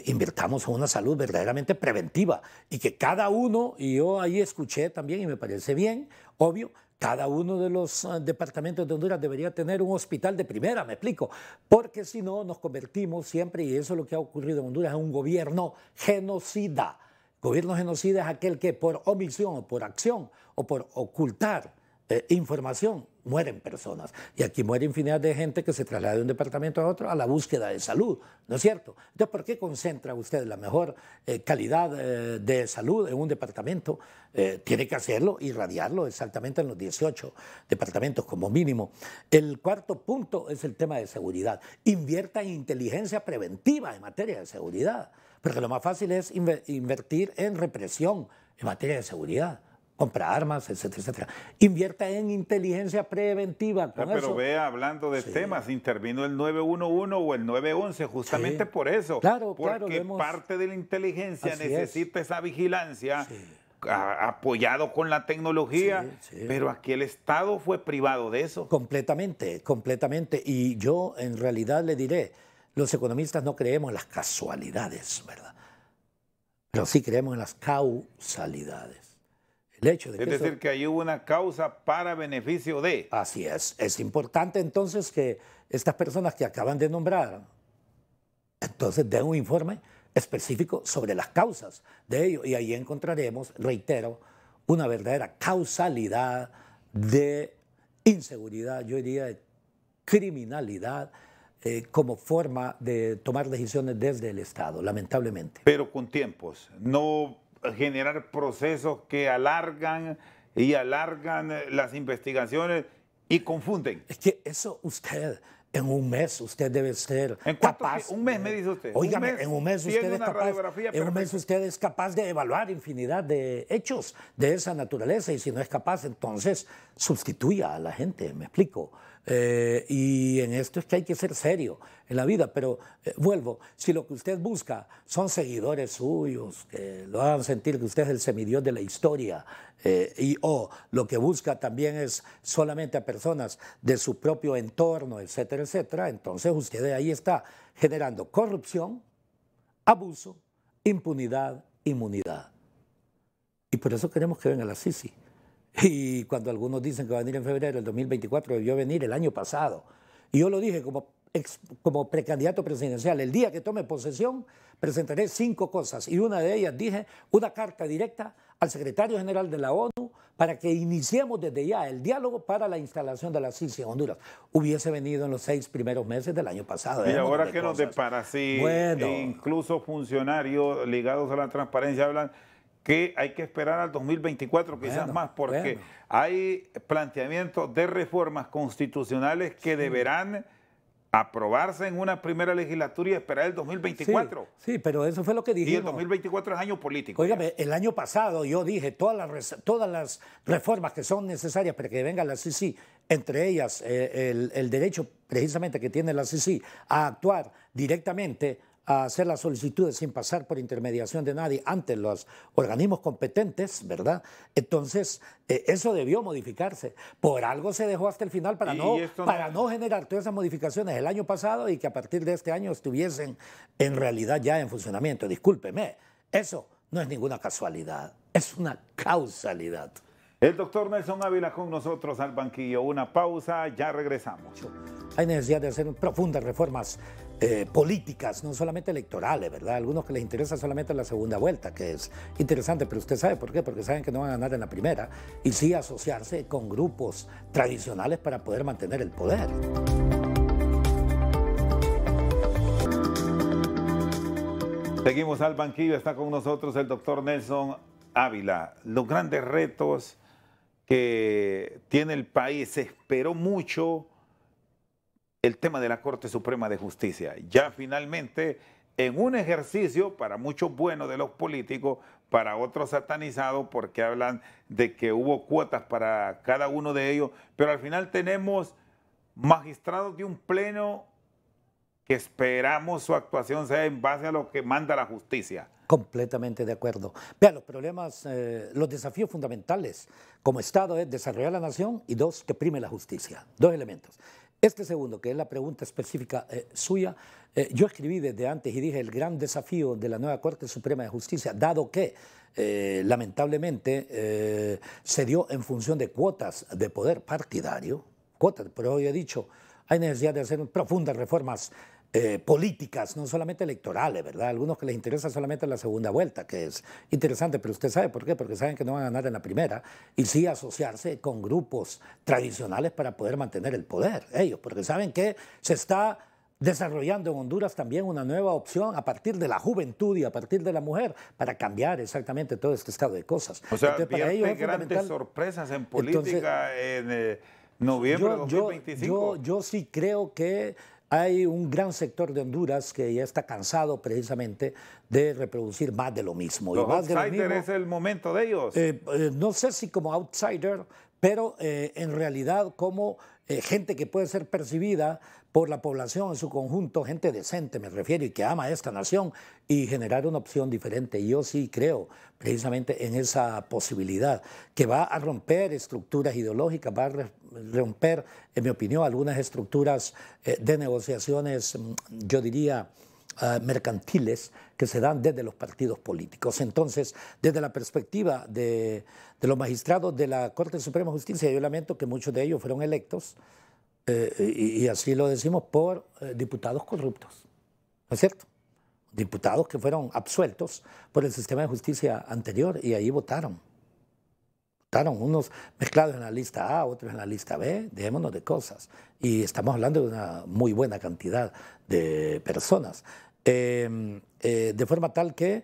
Invertamos eh, invirtamos en una salud verdaderamente preventiva y que cada uno, y yo ahí escuché también y me parece bien, obvio, cada uno de los ah, departamentos de Honduras debería tener un hospital de primera, me explico, porque si no nos convertimos siempre, y eso es lo que ha ocurrido en Honduras, en un gobierno genocida. Gobierno genocida es aquel que por omisión o por acción o por ocultar eh, información mueren personas. Y aquí muere infinidad de gente que se traslada de un departamento a otro a la búsqueda de salud, ¿no es cierto? Entonces, ¿por qué concentra usted la mejor eh, calidad eh, de salud en un departamento? Eh, tiene que hacerlo, irradiarlo exactamente en los 18 departamentos como mínimo. El cuarto punto es el tema de seguridad. Invierta en inteligencia preventiva en materia de seguridad, porque lo más fácil es invertir en represión en materia de seguridad compra armas, etcétera, etcétera. Invierta en inteligencia preventiva. Ah, pero vea, hablando de temas, intervino el 911 o el 911 justamente por eso. Claro, porque parte de la inteligencia necesita esa vigilancia. apoyado con la tecnología, pero aquí el Estado fue privado de eso. Completamente, completamente. Y yo en realidad le diré, los economistas no creemos en las casualidades, ¿verdad? Pero sí creemos en las causalidades es decir, que hay una causa para beneficio de. Así es. Es importante entonces que estas personas que acaban de nombrar, entonces den un informe específico sobre las causas de ello. Y ahí encontraremos, reitero, una verdadera causalidad de inseguridad, yo diría de criminalidad, eh, como forma de tomar decisiones desde el Estado, lamentablemente. Pero con tiempos. No generar procesos que alargan y alargan eh, las investigaciones y confunden. Es que eso usted, en un mes usted debe ser ¿En capaz. un mes me dice usted. Óigame, en un mes usted es capaz. En un mes usted es capaz de evaluar infinidad de hechos de esa naturaleza y si no es capaz, entonces sustituya a la gente, me explico. Eh, y en esto es que hay que ser serio en la vida, pero eh, vuelvo, si lo que usted busca son seguidores suyos, que lo hagan sentir que usted es el semidios de la historia, eh, y o lo que busca también es solamente a personas de su propio entorno, etcétera, etcétera, entonces usted ahí está generando corrupción, abuso, impunidad, inmunidad. Y por eso queremos que venga la Sisi. Y cuando algunos dicen que va a venir en febrero del 2024, debió venir el año pasado. Y yo lo dije como, como precandidato presidencial, el día que tome posesión presentaré cinco cosas. Y una de ellas dije, una carta directa al secretario general de la ONU para que iniciemos desde ya el diálogo para la instalación de la CICI en Honduras. Hubiese venido en los seis primeros meses del año pasado. Y ¿eh? ahora que nos depara, sí, incluso funcionarios ligados a la transparencia hablan que hay que esperar al 2024 quizás más, porque hay planteamientos de reformas constitucionales que deberán aprobarse en una primera legislatura y esperar el 2024. Sí, pero eso fue lo que dijimos. Y el 2024 es año político. Oígame, el año pasado yo dije todas las, todas las reformas que son necesarias para que venga la CICI, entre ellas eh, el, el, derecho precisamente que tiene la CICI a actuar directamente a hacer las solicitudes sin pasar por intermediación de nadie ante los organismos competentes, ¿verdad? Entonces, eh, eso debió modificarse. Por algo se dejó hasta el final para, para no generar todas esas modificaciones el año pasado y que a partir de este año estuviesen en realidad ya en funcionamiento. Discúlpeme, eso no es ninguna casualidad, es una causalidad. El doctor Nelson Ávila con nosotros al banquillo. Una pausa, ya regresamos. Hay necesidad de hacer profundas reformas eh, políticas, no solamente electorales, ¿verdad? Algunos que les interesa solamente la segunda vuelta, que es interesante, pero usted sabe por qué, porque saben que no van a ganar en la primera, y sí asociarse con grupos tradicionales para poder mantener el poder. Seguimos al banquillo, está con nosotros el doctor Nelson Ávila. Los grandes retos que tiene el país, se esperó mucho el tema de la Corte Suprema de Justicia. Ya finalmente, en un ejercicio para muchos buenos de los políticos, para otros satanizados porque hablan de que hubo cuotas para cada uno de ellos, pero al final tenemos magistrados de un pleno que esperamos su actuación sea en base a lo que manda la justicia. Completamente de acuerdo. Vean, los problemas, eh, los desafíos fundamentales como Estado es desarrollar la nación y dos, que prime la justicia. Dos elementos. Este segundo, que es la pregunta específica eh, suya, eh, yo escribí desde antes y dije el gran desafío de la nueva Corte Suprema de Justicia, dado que eh, lamentablemente se dio en función de cuotas de poder partidario, cuotas, pero hoy he dicho, hay necesidad de hacer profundas reformas eh, políticas, no solamente electorales, ¿verdad? Algunos que les interesa solamente la segunda vuelta, que es interesante, pero usted sabe por qué, porque saben que no van a ganar en la primera, y sí asociarse con grupos tradicionales para poder mantener el poder, ellos, porque saben que se está desarrollando en Honduras también una nueva opción a partir de la juventud y a partir de la mujer para cambiar exactamente todo este estado de cosas. O sea, para ellos grandes sorpresas en política en eh, noviembre de 2025. Yo, yo, yo sí creo que hay un gran sector de Honduras que ya está cansado precisamente de reproducir más de lo mismo. Los outsiders es el momento de ellos. Eh, eh, no sé si como outsider, pero eh, en realidad como eh, gente que puede ser percibida por la población en su conjunto, gente decente me refiero y que ama a esta nación y generar una opción diferente. Yo sí creo precisamente en esa posibilidad que va a romper estructuras ideológicas, va a romper, en mi opinión, algunas estructuras eh, de negociaciones, mm, yo diría, ah, mercantiles que se dan desde los partidos políticos. Entonces, desde la perspectiva de, los magistrados de la Corte Suprema de Justicia, yo lamento que muchos de ellos fueron electos, eh, y, así lo decimos, por eh, diputados corruptos. ¿No es cierto? Diputados que fueron absueltos por el sistema de justicia anterior y ahí votaron. Votaron unos mezclados en la lista A, otros en la lista B, dejémonos de cosas. Y estamos hablando de una muy buena cantidad de personas. Em, eh, de forma tal que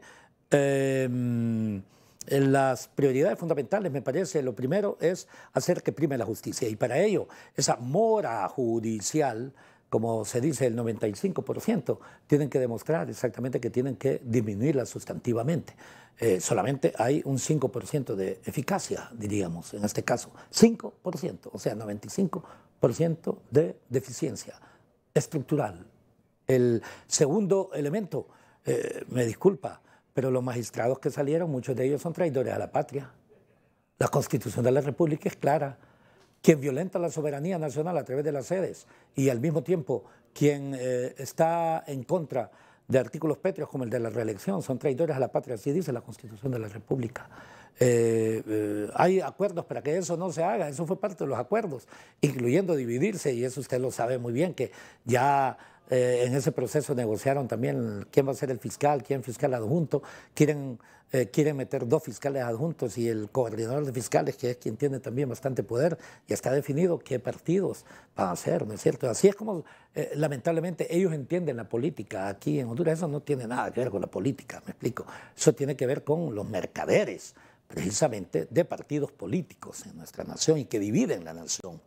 em, las prioridades fundamentales, me parece, lo primero es hacer que prime la justicia y para ello esa mora judicial, como se dice el 95%, tienen que demostrar exactamente que tienen que disminuirla sustantivamente. Eh, solamente hay un 5% de eficacia, diríamos, en este caso. 5%, o sea, 95% de deficiencia estructural el segundo elemento, eh, me disculpa, pero los magistrados que salieron, muchos de ellos son traidores a la patria. La constitución de la República es clara. Quien violenta la soberanía nacional a través de las sedes y al mismo tiempo quien eh, está en contra de artículos pétreos como el de la reelección son traidores a la patria, así dice la constitución de la República. Eh, hay acuerdos para que eso no se haga, eso fue parte de los acuerdos, incluyendo dividirse, y eso usted lo sabe muy bien, que ya eh, en ese proceso negociaron también quién va a ser el fiscal, quién fiscal adjunto. Quieren, eh, quieren meter dos fiscales adjuntos y el coordinador de fiscales, que es quien tiene también bastante poder, y está definido qué partidos van a ser, ¿no es cierto? Así es como, eh, lamentablemente, ellos entienden la política. Aquí en Honduras eso no tiene nada que ver con la política, me explico. Eso tiene que ver con los mercaderes precisamente de partidos políticos en nuestra nación y que dividen la nación.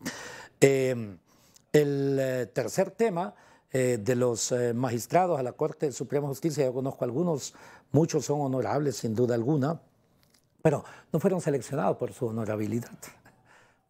el tercer tema eh, de los eh, magistrados a la Corte Suprema Justicia, yo conozco algunos, muchos son honorables sin duda alguna, pero no fueron seleccionados por su honorabilidad.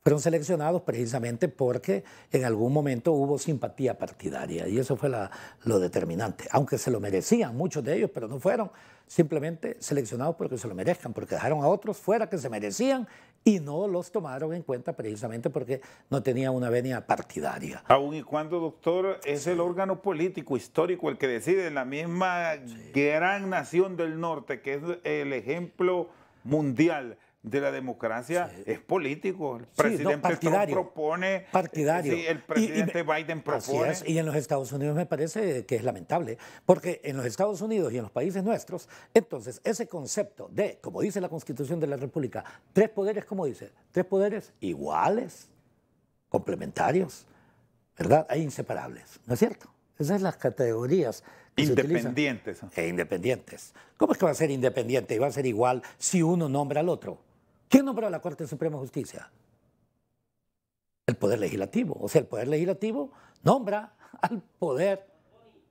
Fueron seleccionados precisamente porque en algún momento hubo simpatía partidaria y eso fue la, lo determinante. Aunque se lo merecían muchos de ellos, pero no fueron simplemente seleccionados porque se lo merezcan, porque dejaron a otros fuera que se merecían y no los tomaron en cuenta precisamente porque no tenía una venia partidaria. Aún y cuando, doctor, es el órgano político histórico el que decide, la misma gran nación del norte, que es el ejemplo mundial de la democracia es político. El presidente Trump propone. Eh, partidario. Sí, el presidente Biden propone. y en los Estados Unidos me parece que es lamentable, porque en los Estados Unidos y en los países nuestros, entonces ese concepto de, como dice la Constitución de la República, tres poderes, como dice, tres poderes iguales, complementarios, ¿verdad? e inseparables, ¿no es cierto? Esas son las categorías Independientes. E independientes. ¿Cómo es que va a ser independiente y va a ser igual si uno nombra al otro? ¿Quién nombró a la Corte Suprema de Justicia? El Poder Legislativo. O sea, el Poder Legislativo nombra al Poder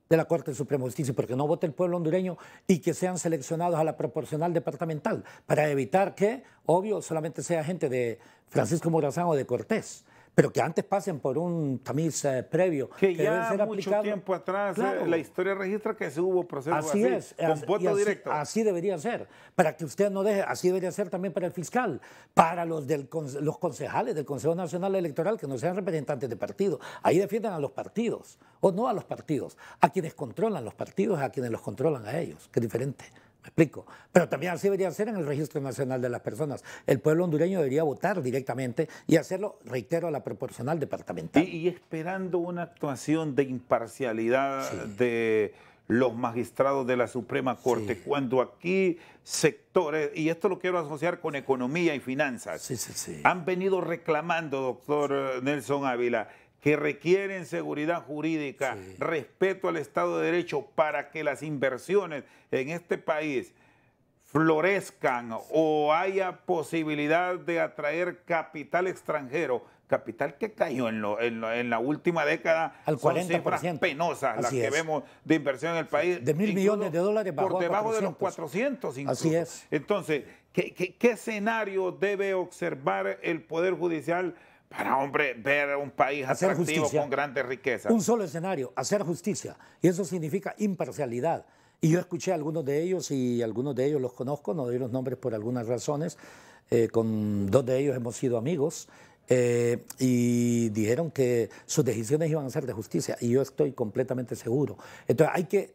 de la Corte Suprema de Justicia, porque no vote el pueblo hondureño y que sean seleccionados a la proporcional departamental, para evitar que, obvio, solamente sea gente de Francisco Morazán o de Cortés pero que antes pasen por un tamiz eh, previo. Que, que ya mucho tiempo atrás eh, la historia registra que se hubo proceso así, con voto así, directo. Así debería ser, para que usted no deje, así debería ser también para el fiscal, para los, del, los concejales del Consejo Nacional Electoral que no sean representantes de partido. Ahí defienden a los partidos, o no a los partidos, a quienes controlan los partidos, a quienes los controlan a ellos, que es diferente. Me explico. Pero también así debería ser en el Registro Nacional de las Personas. El pueblo hondureño debería votar directamente y hacerlo, reitero, a la proporcional departamental. Y, esperando una actuación de imparcialidad de los magistrados de la Suprema Corte, cuando aquí sectores, y esto lo quiero asociar con economía y finanzas, sí, han venido reclamando, doctor eh, Nelson Ávila, que requieren seguridad jurídica, respeto al Estado de Derecho para que las inversiones en este país florezcan o haya posibilidad de atraer capital extranjero, capital que cayó en, lo, en, la última década, al 40%. Son penosas las que vemos de inversión en el país. De mil millones de dólares por debajo de los 400 Así es. Entonces, qué escenario debe observar el Poder Judicial para, hombre, ver un país hacer atractivo justicia, con grandes riquezas. Un solo escenario, hacer justicia. Y eso significa imparcialidad. Y yo escuché a algunos de ellos y algunos de ellos los conozco, no doy los nombres por algunas razones. Eh, con dos de ellos hemos sido amigos. Eh, y dijeron que sus decisiones iban a ser de justicia, y yo estoy completamente seguro. Entonces hay que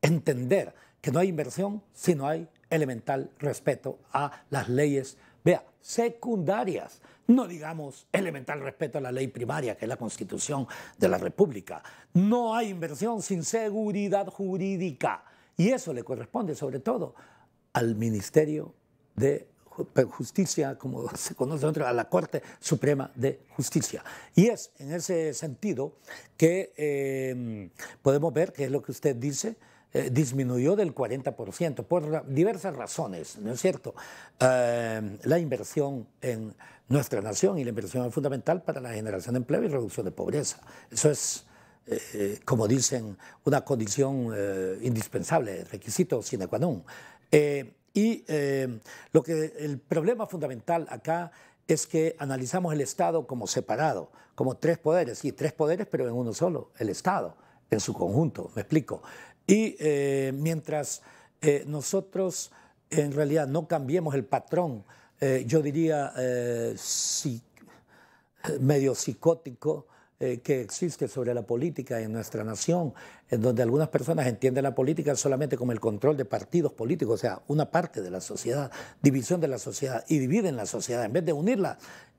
entender que no hay inversión si no hay elemental respeto a las leyes, vea, secundarias no digamos elemental respeto a la ley primaria, que es la constitución de la República. No hay inversión sin seguridad jurídica. Y eso le corresponde sobre todo al Ministerio de Justicia, como se conoce a la Corte Suprema de Justicia. Y es en ese sentido que em, podemos ver que es lo que usted dice. Eh, disminuyó del 40% por diversas razones, ¿no es cierto? Em, la inversión en nuestra nación y la inversión es fundamental para la generación de empleo y reducción de pobreza. Eso es, eh, como dicen, una condición eh, indispensable, requisito sine qua non. Eh, y lo que, el problema fundamental acá es que analizamos el Estado como separado, como tres poderes, sí, tres poderes, pero en uno solo, el Estado, en su conjunto, me explico. Y mientras nosotros en realidad no cambiemos el patrón eh, yo diría, eh, medio psicótico eh, que existe sobre la política en nuestra nación, en donde algunas personas entienden la política solamente como el control de partidos políticos, o sea, una parte de la sociedad, división de la sociedad, y dividen la sociedad en vez de unirla.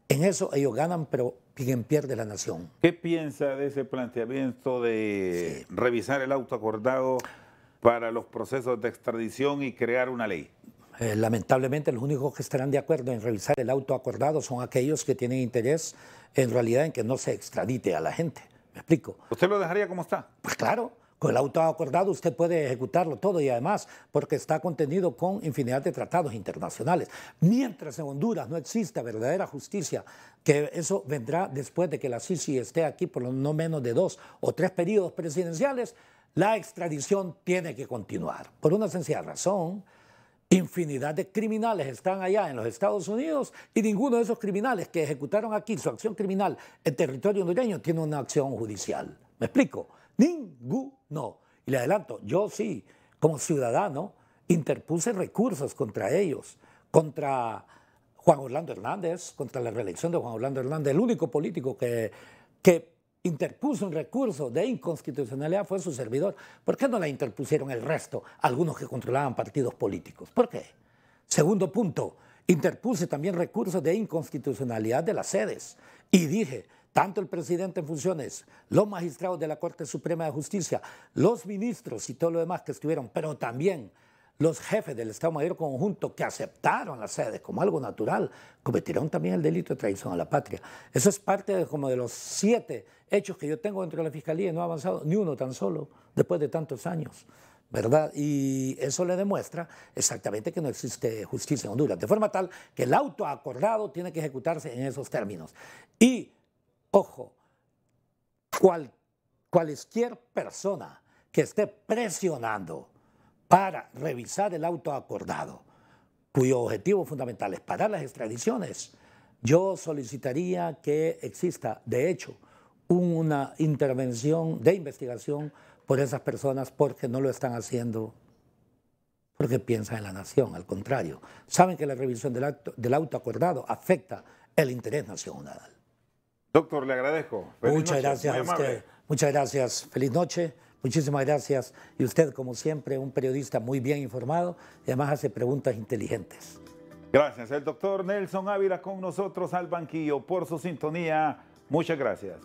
En eso ellos ganan, pero quien pierde la nación. ¿Qué piensa de ese planteamiento de revisar el auto acordado para los procesos de extradición y crear una ley? Eh, lamentablemente los únicos que estarán de acuerdo en realizar el auto acordado son aquellos que tienen interés en realidad en que no se extradite a la gente. ¿Me explico? ¿Usted lo dejaría como está? Pues claro. Con el auto acordado usted puede ejecutarlo todo y además porque está contenido con infinidad de tratados internacionales. Mientras en Honduras no exista verdadera justicia, que eso vendrá después de que la Sisi esté aquí por no menos de dos o tres periodos presidenciales, la extradición tiene que continuar. Por una sencilla razón, Infinidad de criminales están allá en los Estados Unidos y ninguno de esos criminales que ejecutaron aquí su acción criminal en territorio hondureño tiene una acción judicial. ¿Me explico? Ninguno. Y le adelanto, yo sí, como ciudadano, interpuse recursos contra ellos, contra Juan Orlando Hernández, contra la reelección de Juan Orlando Hernández, el único político que, que interpuso un recurso de inconstitucionalidad fue su servidor. ¿Por qué no la interpusieron el resto, algunos que controlaban partidos políticos? ¿Por qué? Segundo punto, interpuse también recursos de inconstitucionalidad de las sedes y dije, tanto el presidente en funciones, los magistrados de la Corte Suprema de Justicia, los ministros y todo lo demás que estuvieron, pero también los jefes del Estado Mayor Conjunto que aceptaron las sedes como algo natural, cometieron también el delito de traición a la patria. Eso es parte de, como de los siete hechos que yo tengo dentro de la Fiscalía y no ha avanzado ni uno tan solo después de tantos años. ¿Verdad? Y eso le demuestra exactamente que no existe justicia en Honduras, de forma tal que el auto acordado tiene que ejecutarse en esos términos. Y, ojo, cualquier persona que esté presionando, para revisar el auto acordado, cuyo objetivo fundamental es parar las extradiciones, yo solicitaría que exista, de hecho, una intervención de investigación por esas personas porque no lo están haciendo porque piensan en la nación, al contrario. Saben que la revisión del, acto, auto acordado afecta el interés nacional. Doctor, le agradezco. Muchas gracias a usted. Muchas gracias. Feliz noche. Muchísimas gracias. Y usted, como siempre, un periodista muy bien informado y además hace preguntas inteligentes. Gracias. El doctor Nelson Ávila con nosotros al banquillo por su sintonía. Muchas gracias.